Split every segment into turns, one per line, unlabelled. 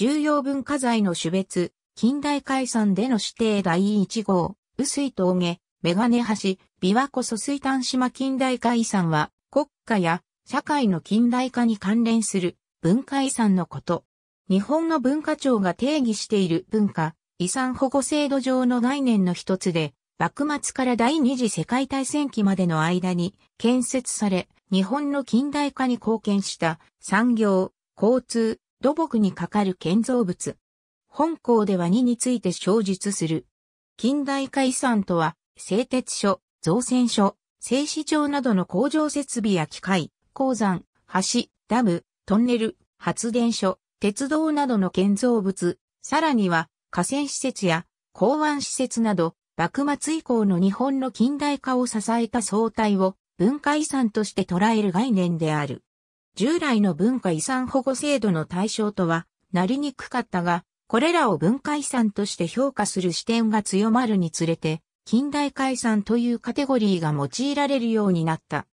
重要文化財の種別、近代解散での指定第1号、薄い峠、メガネ橋、琵琶湖疎水端島近代化遺産は、国家や社会の近代化に関連する文化遺産のこと。日本の文化庁が定義している文化、遺産保護制度上の概念の一つで、幕末から第二次世界大戦期までの間に建設され、日本の近代化に貢献した産業、交通、土木にかかる建造物。本校では2について詳述する。近代化遺産とは、製鉄所、造船所、製糸場などの工場設備や機械、鉱山、橋、ダム、トンネル、発電所、鉄道などの建造物、さらには河川施設や港湾施設など、幕末以降の日本の近代化を支えた総体を文化遺産として捉える概念である。従来の文化遺産保護制度の対象とはなりにくかったが、これらを文化遺産として評価する視点が強まるにつれて、近代解散というカテゴリーが用いられるようになった。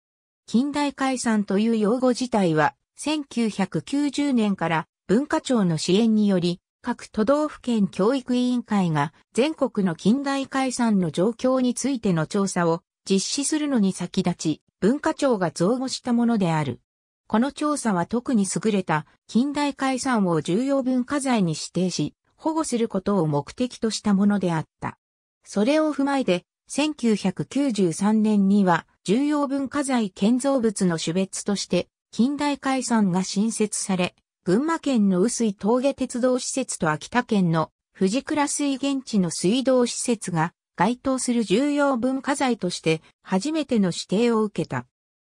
近代解散という用語自体は、1990年から文化庁の支援により、各都道府県教育委員会が全国の近代解散の状況についての調査を実施するのに先立ち、文化庁が造語したものである。この調査は特に優れた近代解散を重要文化財に指定し、保護することを目的としたものであった。それを踏まえて、1993年には重要文化財建造物の種別として近代解散が新設され、群馬県の薄い峠鉄道施設と秋田県の藤倉水源地の水道施設が該当する重要文化財として初めての指定を受けた。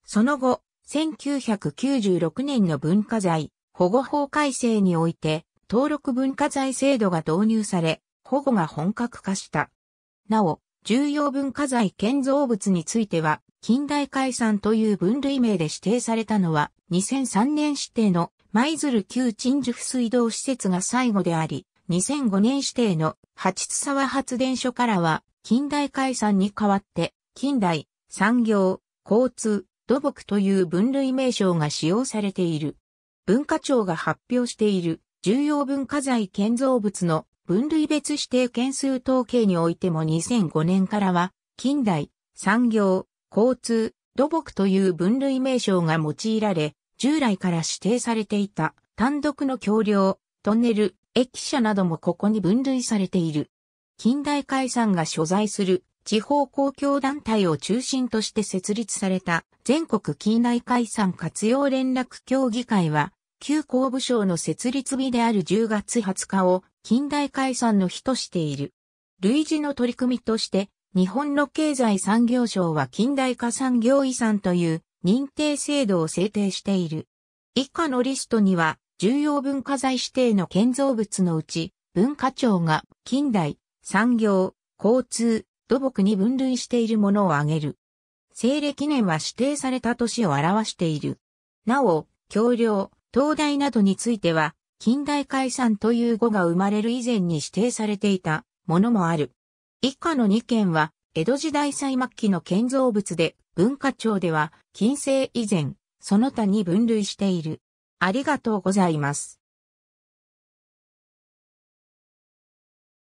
その後、1996年の文化財保護法改正において登録文化財制度が導入され、保護が本格化した。なお、重要文化財建造物については、近代解散という分類名で指定されたのは、2003年指定の舞鶴旧鎮守府水道施設が最後であり、2005年指定の八津沢発電所からは、近代解散に代わって、近代、産業、交通、土木という分類名称が使用されている。文化庁が発表している重要文化財建造物の分類別指定件数統計においても2005年からは近代、産業、交通、土木という分類名称が用いられ、従来から指定されていた単独の橋梁、トンネル、駅舎などもここに分類されている。近代解散が所在する地方公共団体を中心として設立された全国近代解散活用連絡協議会は、旧工部省の設立日である10月20日を近代解散の日としている。類似の取り組みとして、日本の経済産業省は近代化産業遺産という認定制度を制定している。以下のリストには、重要文化財指定の建造物のうち、文化庁が近代、産業、交通、土木に分類しているものを挙げる。西暦年は指定された年を表している。なお、橋梁、灯台などについては、近代解散という語が生まれる以前に指定されていたものもある。以下の2件は、江戸時代最末期の建造物で、文化庁では、近世以前、その他に分類している。ありがとうございます。